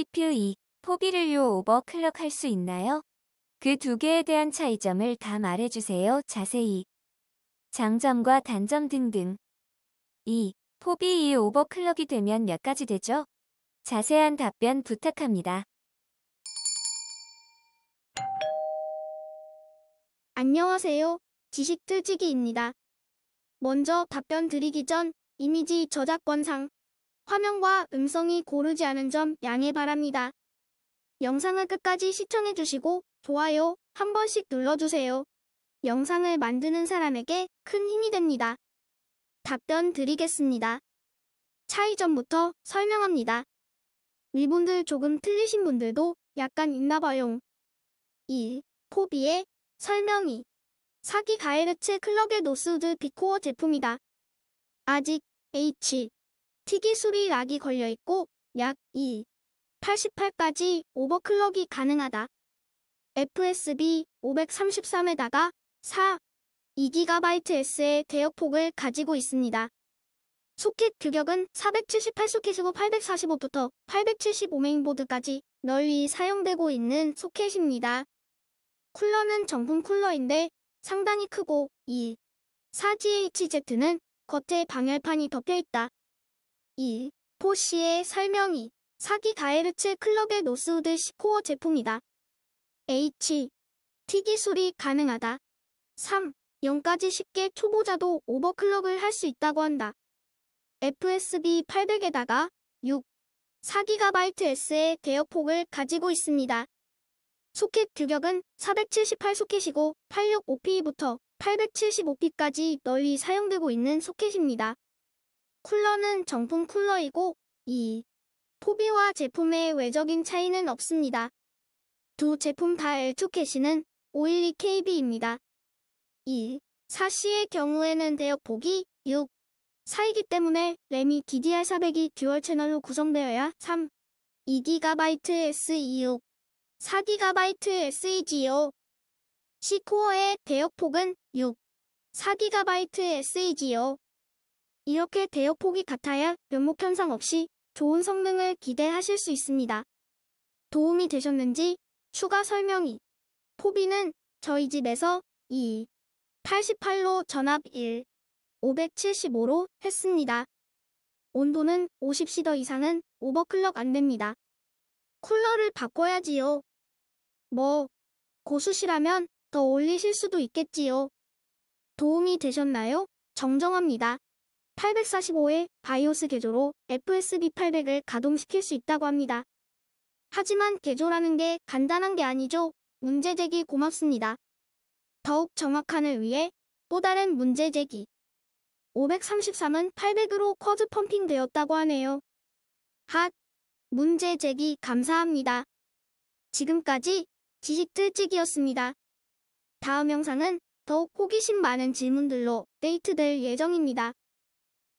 CPU2, 포비를요 오버클럭 할 수 있나요? 그 두 개에 대한 차이점을 다 말해주세요 자세히. 장점과 단점 등등. 2. 포비2 오버클럭이 되면 몇 가지 되죠? 자세한 답변 부탁합니다. 안녕하세요. 지식틀지기입니다. 먼저 답변 드리기 전 이미지 저작권상 화면과 음성이 고르지 않은 점 양해 바랍니다. 영상을 끝까지 시청해주시고 좋아요 한 번씩 눌러주세요. 영상을 만드는 사람에게 큰 힘이 됩니다. 답변 드리겠습니다. 차이점부터 설명합니다. 일본들 조금 틀리신 분들도 약간 있나봐요. 1. 포비의 설명이 사기 가에르츠 클럭의 노스우드 비코어 제품이다. 아직 H 특이술이 락이 걸려있고 약 2, 88까지 오버클럭이 가능하다. FSB 533에다가 4, 2GBS의 대역폭을 가지고 있습니다. 소켓 규격은 478소켓이고 845부터 875 메인보드까지 널리 사용되고 있는 소켓입니다. 쿨러는 정품 쿨러인데 상당히 크고 2. 4GHZ는 겉에 방열판이 덮여있다. 2. 포시의 설명이 사기 다에르츠 클럭의 노스우드 시코어 제품이다. H. 튀기 술이 가능하다. 3. 0까지 쉽게 초보자도 오버클럭을 할 수 있다고 한다. FSB 800에다가 6. 4기가바이트 s 의 대역폭을 가지고 있습니다. 소켓 규격은 478 소켓이고 865P부터 875P까지 널리 사용되고 있는 소켓입니다. 쿨러는 정품 쿨러이고 2. 포비와 제품의 외적인 차이는 없습니다. 두 제품 다 L2 캐시는 512KB입니다. 2. 4C의 경우에는 대역 보기 6. 4이기 때문에 램이 DDR400이 듀얼 채널로 구성되어야 3. 2GB s e 6 4GB SEGO C코어의 대역폭은 6 4GB SEGO 이렇게 대역폭이 같아야 면목현상 없이 좋은 성능을 기대하실 수 있습니다. 도움이 되셨는지 추가 설명이 포비는 저희 집에서 2 88로 전압 1 575로 했습니다. 온도는 5 0시더 이상은 오버클럭 안됩니다. 쿨러를 바꿔야지요. 뭐 고수시라면 더 올리실 수도 있겠지요. 도움이 되셨나요? 정정합니다. 845의 바이오스 개조로 FSB800을 가동시킬 수 있다고 합니다. 하지만 개조라는 게 간단한 게 아니죠. 문제제기 고맙습니다. 더욱 정확한을 위해 또 다른 문제제기 533은 800으로 쿼드 펌핑 되었다고 하네요. 핫! 문제제기 감사합니다. 지금까지 지식들찍이었습니다 다음 영상은 더욱 호기심 많은 질문들로 데이트될 예정입니다.